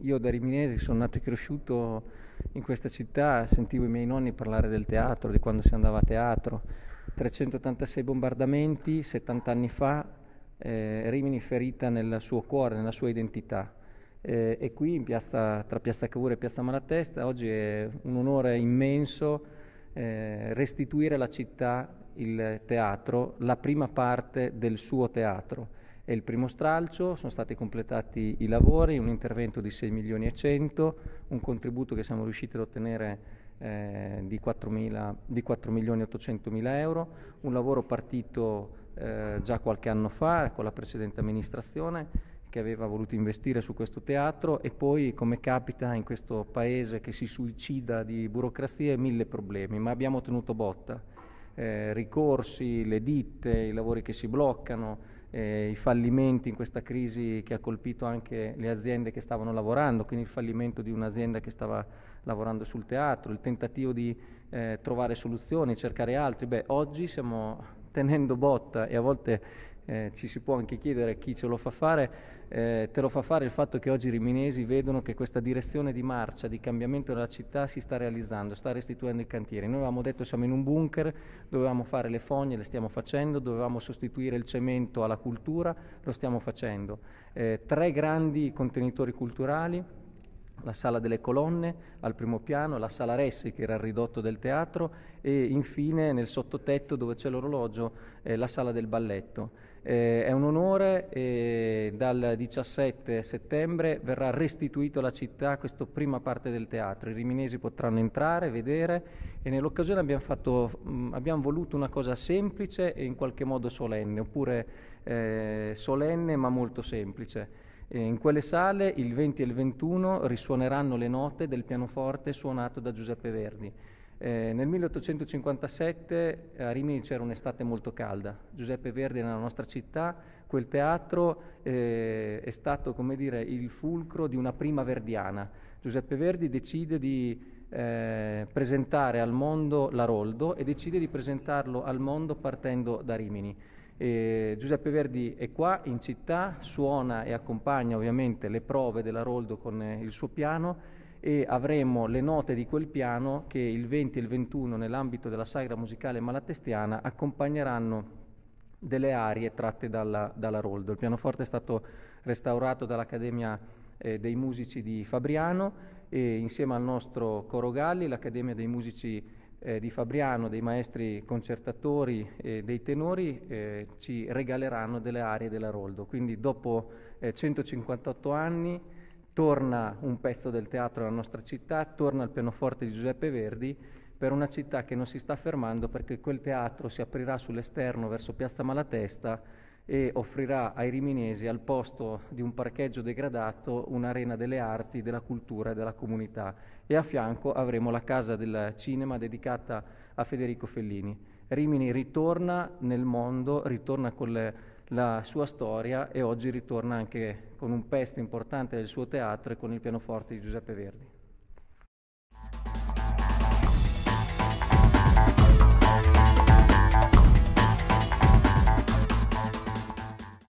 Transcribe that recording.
Io da Riminesi sono nato e cresciuto in questa città, sentivo i miei nonni parlare del teatro, di quando si andava a teatro. 386 bombardamenti, 70 anni fa, eh, Rimini ferita nel suo cuore, nella sua identità. Eh, e qui piazza, tra Piazza Cavour e Piazza Malatesta oggi è un onore immenso eh, restituire la città il teatro, la prima parte del suo teatro. È il primo stralcio, sono stati completati i lavori, un intervento di 6 milioni e 100, un contributo che siamo riusciti ad ottenere eh, di, 4 mila, di 4 milioni e 800 mila euro, un lavoro partito eh, già qualche anno fa con la precedente amministrazione che aveva voluto investire su questo teatro e poi, come capita in questo paese che si suicida di burocrazia e mille problemi, ma abbiamo tenuto botta eh, ricorsi, le ditte, i lavori che si bloccano, eh, i fallimenti in questa crisi che ha colpito anche le aziende che stavano lavorando, quindi il fallimento di un'azienda che stava lavorando sul teatro, il tentativo di eh, trovare soluzioni, cercare altri. Beh, oggi stiamo tenendo botta e a volte eh, ci si può anche chiedere chi ce lo fa fare, eh, te lo fa fare il fatto che oggi i riminesi vedono che questa direzione di marcia, di cambiamento della città si sta realizzando, sta restituendo i cantieri. Noi avevamo detto siamo in un bunker, dovevamo fare le fogne, le stiamo facendo, dovevamo sostituire il cemento alla cultura, lo stiamo facendo. Eh, tre grandi contenitori culturali, la sala delle colonne al primo piano, la sala Ressi che era il ridotto del teatro e infine nel sottotetto dove c'è l'orologio eh, la sala del balletto. Eh, è un onore e dal 17 settembre verrà restituito alla città questa prima parte del teatro. I riminesi potranno entrare, vedere e nell'occasione abbiamo, fatto, mh, abbiamo voluto una cosa semplice e in qualche modo solenne, oppure eh, solenne ma molto semplice. E eh, in quelle sale il 20 e il 21 risuoneranno le note del pianoforte suonato da Giuseppe Verdi. Eh, nel 1857 a Rimini c'era un'estate molto calda, Giuseppe Verdi nella nostra città, quel teatro eh, è stato come dire, il fulcro di una prima verdiana. Giuseppe Verdi decide di eh, presentare al mondo l'Aroldo e decide di presentarlo al mondo partendo da Rimini. Eh, Giuseppe Verdi è qua in città, suona e accompagna ovviamente le prove della Roldo con eh, il suo piano e avremo le note di quel piano che il 20 e il 21 nell'ambito della sagra musicale malatestiana accompagneranno delle arie tratte dalla, dalla Roldo. Il pianoforte è stato restaurato dall'Accademia eh, dei Musici di Fabriano e insieme al nostro Coro Galli, l'Accademia dei Musici di Fabriano, eh, di Fabriano, dei maestri concertatori e dei tenori eh, ci regaleranno delle arie dell'Aroldo. Quindi dopo eh, 158 anni torna un pezzo del teatro alla nostra città, torna il pianoforte di Giuseppe Verdi per una città che non si sta fermando perché quel teatro si aprirà sull'esterno verso Piazza Malatesta e offrirà ai riminesi al posto di un parcheggio degradato un'arena delle arti, della cultura e della comunità e a fianco avremo la casa del cinema dedicata a Federico Fellini. Rimini ritorna nel mondo, ritorna con le, la sua storia e oggi ritorna anche con un pezzo importante del suo teatro e con il pianoforte di Giuseppe Verdi.